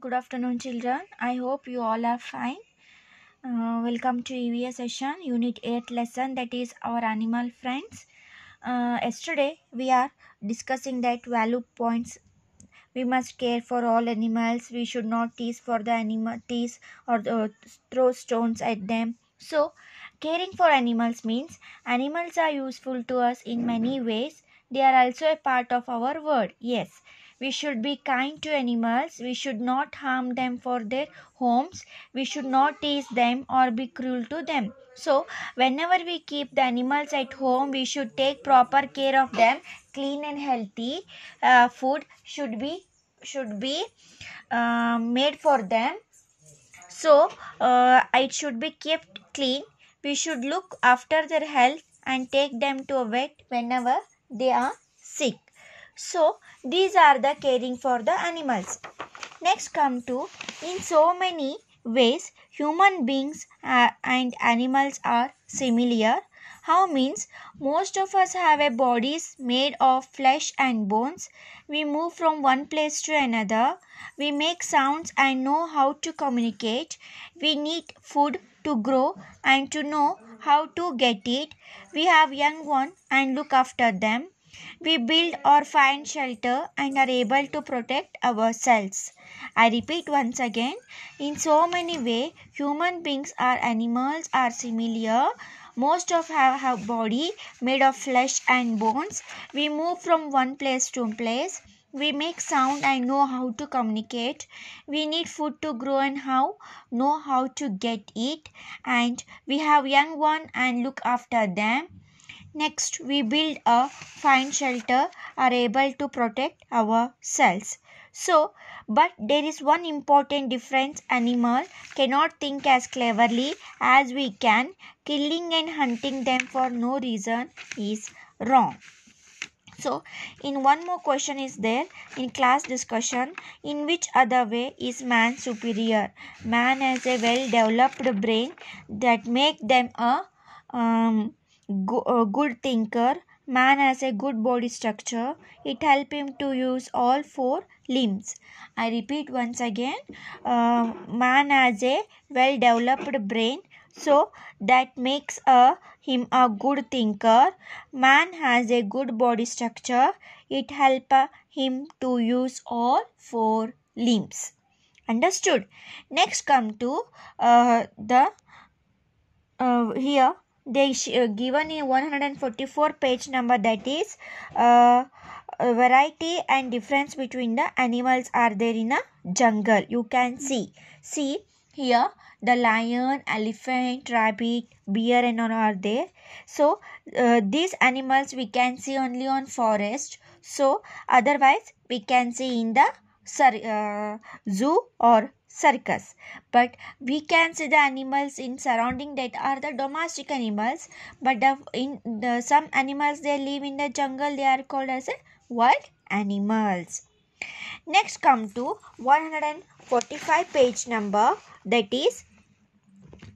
Good afternoon children. I hope you all are fine. Uh, welcome to EVA session unit 8 lesson that is our animal friends. Uh, yesterday we are discussing that value points. We must care for all animals. We should not tease for the animal tease or throw stones at them. So caring for animals means animals are useful to us in many ways. They are also a part of our world. Yes, we should be kind to animals. We should not harm them for their homes. We should not tease them or be cruel to them. So, whenever we keep the animals at home, we should take proper care of them. Clean and healthy uh, food should be should be uh, made for them. So, uh, it should be kept clean. We should look after their health and take them to a vet whenever they are sick. So these are the caring for the animals. Next come to in so many ways human beings are, and animals are similar. How means most of us have a bodies made of flesh and bones. We move from one place to another. We make sounds and know how to communicate. We need food to grow and to know how to get it. We have young one and look after them. We build or find shelter and are able to protect ourselves. I repeat once again, in so many ways, human beings are animals are similar. Most of have, have body made of flesh and bones. We move from one place to place. We make sound and know how to communicate. We need food to grow and how know how to get it. And we have young one and look after them Next, we build a fine shelter, are able to protect ourselves. So, but there is one important difference animal cannot think as cleverly as we can. Killing and hunting them for no reason is wrong. So, in one more question is there in class discussion, in which other way is man superior? Man has a well developed brain that make them a um, go, uh, good thinker, man has a good body structure. It helps him to use all four limbs. I repeat once again, uh, man has a well developed brain. So that makes a, uh, him a good thinker. Man has a good body structure. It helps uh, him to use all four limbs. Understood. Next come to uh, the uh, here they uh, given in 144 page number that is uh, uh, variety and difference between the animals are there in a jungle you can see see here the lion elephant rabbit bear and all are there so uh, these animals we can see only on forest so otherwise we can see in the uh, zoo or circus but we can see the animals in surrounding that are the domestic animals but the, in the, some animals they live in the jungle they are called as wild animals next come to 145 page number that is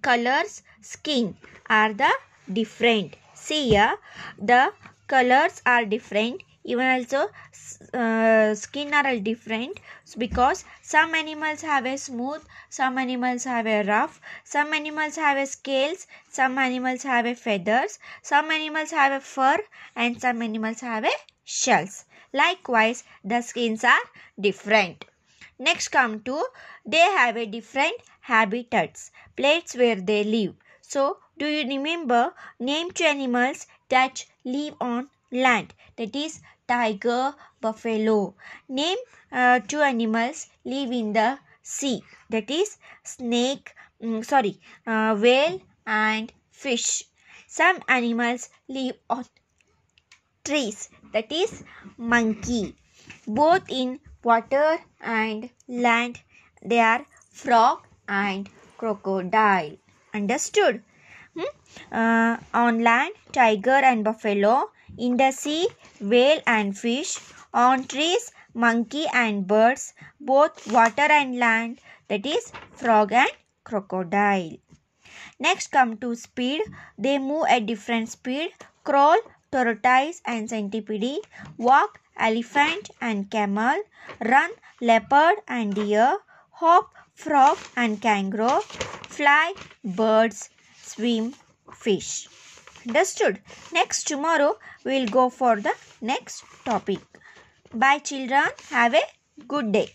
colors skin are the different see here the colors are different even also uh, skin are all different because some animals have a smooth some animals have a rough some animals have a scales some animals have a feathers some animals have a fur and some animals have a shells likewise the skins are different next come to they have a different habitats places where they live so do you remember name two animals that live on land that is tiger, buffalo. Name uh, two animals live in the sea that is snake, um, sorry, uh, whale and fish. Some animals live on trees that is monkey. Both in water and land they are frog and crocodile. Understood? Hmm? Uh, on land, tiger and buffalo in the sea, whale and fish, on trees, monkey and birds, both water and land, that is frog and crocodile. Next come to speed. They move at different speed. Crawl, tortoise and centipede. Walk, elephant and camel. Run, leopard and deer. Hop, frog and kangaroo. Fly, birds. Swim, fish. Understood? Next tomorrow we will go for the next topic. Bye children. Have a good day.